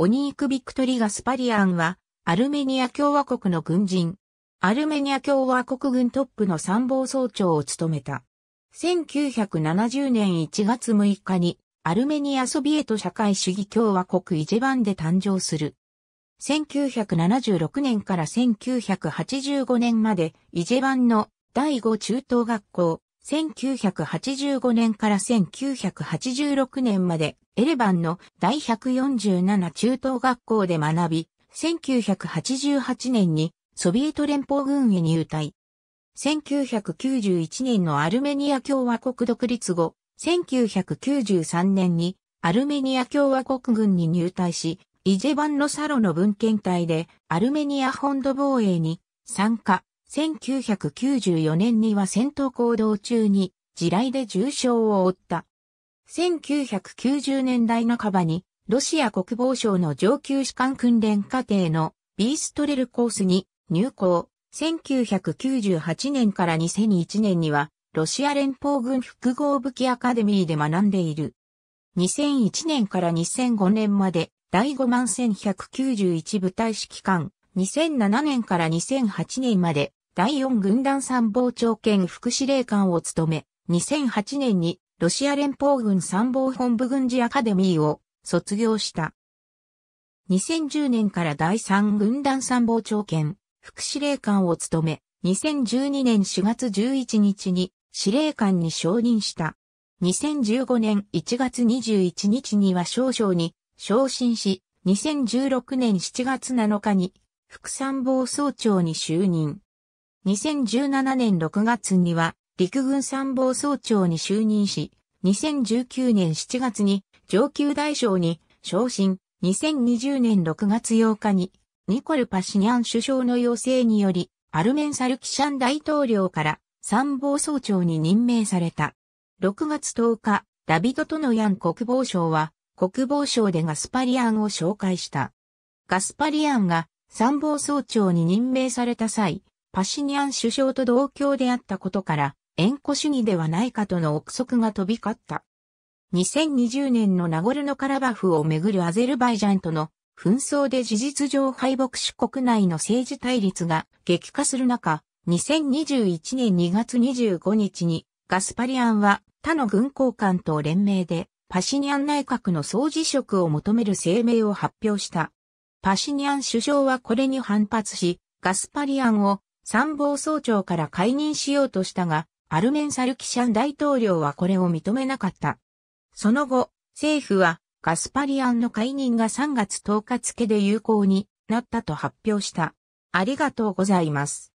オニーク・ビクトリ・ガスパリアンは、アルメニア共和国の軍人。アルメニア共和国軍トップの参謀総長を務めた。1970年1月6日に、アルメニアソビエト社会主義共和国イジェバンで誕生する。1976年から1985年まで、イジェバンの第5中等学校、1985年から1986年までエレバンの第147中等学校で学び、1988年にソビエト連邦軍へ入隊。1991年のアルメニア共和国独立後、1993年にアルメニア共和国軍に入隊し、イジェバンロサロの文献隊でアルメニア本土防衛に参加。1994年には戦闘行動中に地雷で重傷を負った。1990年代半ばにロシア国防省の上級士官訓練課程のビーストレルコースに入校。1998年から2001年にはロシア連邦軍複合武器アカデミーで学んでいる。2001年から2005年まで第5万1191部隊指揮官、2007年から2008年まで第4軍団参謀長兼副司令官を務め、2008年にロシア連邦軍参謀本部軍事アカデミーを卒業した。2010年から第3軍団参謀長兼副司令官を務め、2012年4月11日に司令官に承認した。2015年1月21日には少々に昇進し、2016年7月7日に副参謀総長に就任。2017年6月には陸軍参謀総長に就任し、2019年7月に上級大将に昇進、2020年6月8日にニコル・パシニャン首相の要請により、アルメン・サルキシャン大統領から参謀総長に任命された。6月10日、ダビド・トノヤン国防相は、国防省でガスパリアンを紹介した。ガスパリアンが参謀総長に任命された際、パシニャン首相と同郷であったことから、縁故主義ではないかとの憶測が飛び交った。2020年のナゴルノカラバフをめぐるアゼルバイジャンとの紛争で事実上敗北し国内の政治対立が激化する中、2021年2月25日にガスパリアンは他の軍交官と連名でパシニャン内閣の総辞職を求める声明を発表した。パシニャン首相はこれに反発し、ガスパリアンを参謀総長から解任しようとしたが、アルメンサルキシャン大統領はこれを認めなかった。その後、政府はガスパリアンの解任が3月10日付で有効になったと発表した。ありがとうございます。